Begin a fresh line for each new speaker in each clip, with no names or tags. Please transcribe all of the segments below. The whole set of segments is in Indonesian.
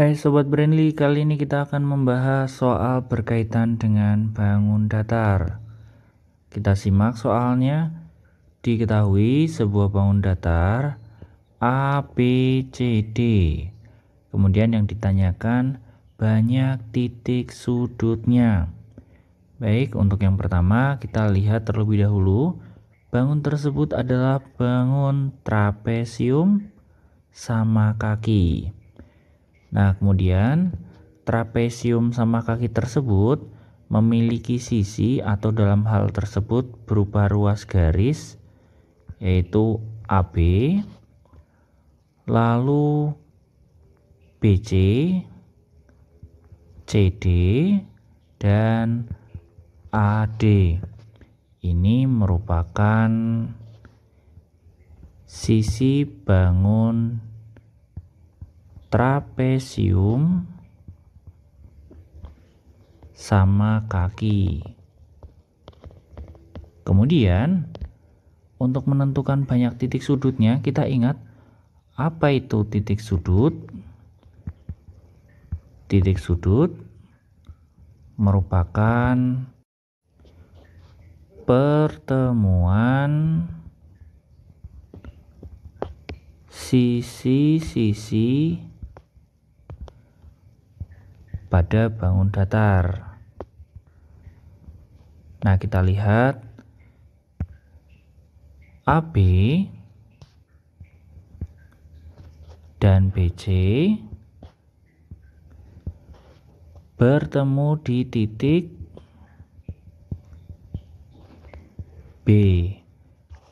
Hai Sobat Brandly, kali ini kita akan membahas soal berkaitan dengan bangun datar. Kita simak soalnya. Diketahui sebuah bangun datar A, B, C, D. Kemudian yang ditanyakan banyak titik sudutnya. Baik, untuk yang pertama kita lihat terlebih dahulu. Bangun tersebut adalah bangun trapesium sama kaki. Nah, kemudian trapesium sama kaki tersebut memiliki sisi atau dalam hal tersebut berupa ruas garis yaitu AB lalu BC CD dan AD ini merupakan sisi bangun trapesium sama kaki. Kemudian, untuk menentukan banyak titik sudutnya, kita ingat apa itu titik sudut. Titik sudut merupakan pertemuan sisi-sisi pada bangun datar. Nah, kita lihat AB dan BC bertemu di titik B.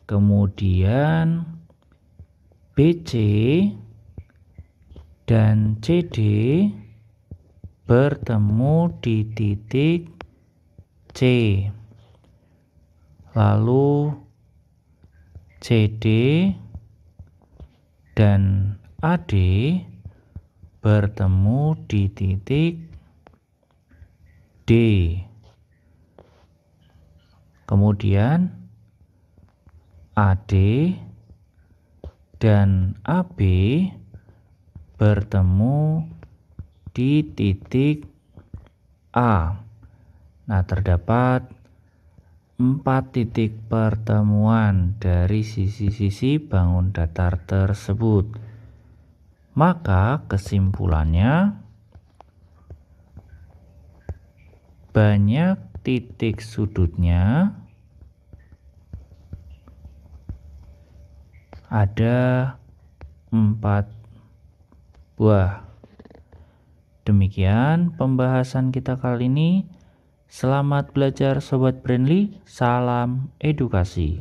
Kemudian BC dan CD bertemu di titik C. Lalu CD dan AD bertemu di titik D. Kemudian AD dan AB bertemu di titik A. Nah, terdapat empat titik pertemuan dari sisi-sisi bangun datar tersebut. Maka kesimpulannya banyak titik sudutnya ada empat buah. Demikian pembahasan kita kali ini. Selamat belajar Sobat Brandly, salam edukasi.